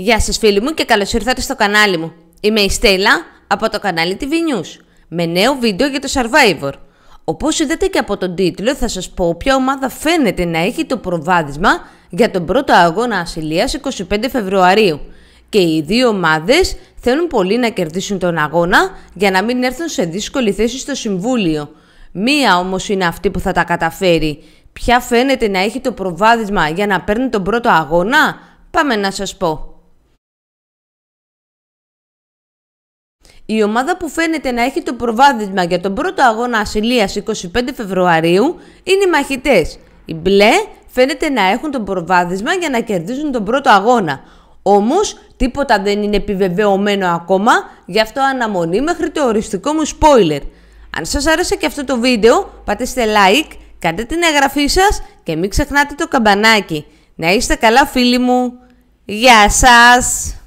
Γεια σας φίλοι μου και καλώς ήρθατε στο κανάλι μου. Είμαι η Στέλλα από το κανάλι TV News με νέο βίντεο για το Survivor. Όπως είδατε και από τον τίτλο θα σας πω ποια ομάδα φαίνεται να έχει το προβάδισμα για τον πρώτο αγώνα ασυλίας 25 Φεβρουαρίου και οι δύο ομάδες θέλουν πολύ να κερδίσουν τον αγώνα για να μην έρθουν σε δύσκολη θέση στο Συμβούλιο. Μία όμως είναι αυτή που θα τα καταφέρει. Ποια φαίνεται να έχει το προβάδισμα για να παίρνει τον πρώτο αγώνα? Πάμε να σας πω. Η ομάδα που φαίνεται να έχει το προβάδισμα για τον πρώτο αγώνα ασυλίας 25 Φεβρουαρίου είναι οι μαχητές. Οι μπλε φαίνεται να έχουν το προβάδισμα για να κερδίσουν τον πρώτο αγώνα. Όμως τίποτα δεν είναι επιβεβαιωμένο ακόμα, γι' αυτό αναμονή μέχρι το οριστικό μου spoiler. Αν σας άρεσε και αυτό το βίντεο, πατήστε like, κάντε την εγγραφή σας και μην ξεχνάτε το καμπανάκι. Να είστε καλά φίλοι μου. Γεια σας!